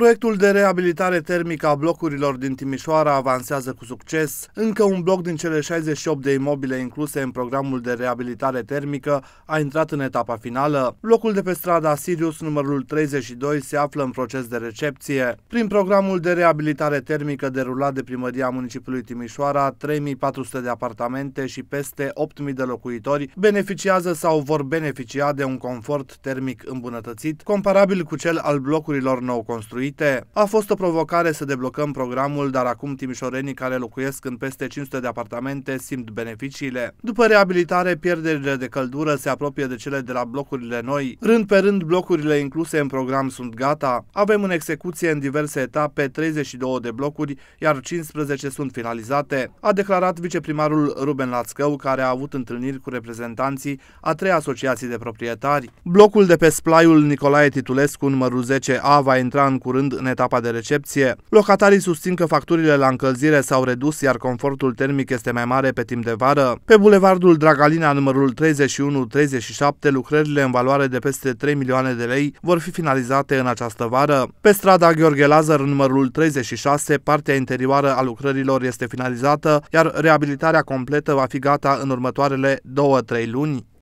Proiectul de reabilitare termică a blocurilor din Timișoara avansează cu succes. Încă un bloc din cele 68 de imobile incluse în programul de reabilitare termică a intrat în etapa finală. Blocul de pe strada Sirius, numărul 32, se află în proces de recepție. Prin programul de reabilitare termică derulat de Primăria Municipiului Timișoara, 3400 de apartamente și peste 8000 de locuitori beneficiază sau vor beneficia de un confort termic îmbunătățit, comparabil cu cel al blocurilor nou construite construite. A fost o provocare să deblocăm programul, dar acum timișorenii care locuiesc în peste 500 de apartamente simt beneficiile. După reabilitare, pierderile de căldură se apropie de cele de la blocurile noi. Rând pe rând, blocurile incluse în program sunt gata. Avem în execuție în diverse etape 32 de blocuri, iar 15 sunt finalizate, a declarat viceprimarul Ruben Lațcău, care a avut întâlniri cu reprezentanții a trei asociații de proprietari. Blocul de pe splaiul Nicolae Titulescu numărul 10A va intra în curând curând în etapa de recepție. Locatarii susțin că facturile la încălzire s-au redus, iar confortul termic este mai mare pe timp de vară. Pe bulevardul Dragalina numărul 31-37, lucrările în valoare de peste 3 milioane de lei vor fi finalizate în această vară. Pe strada Gheorghe Lazar numărul 36, partea interioară a lucrărilor este finalizată, iar reabilitarea completă va fi gata în următoarele 2-3 luni.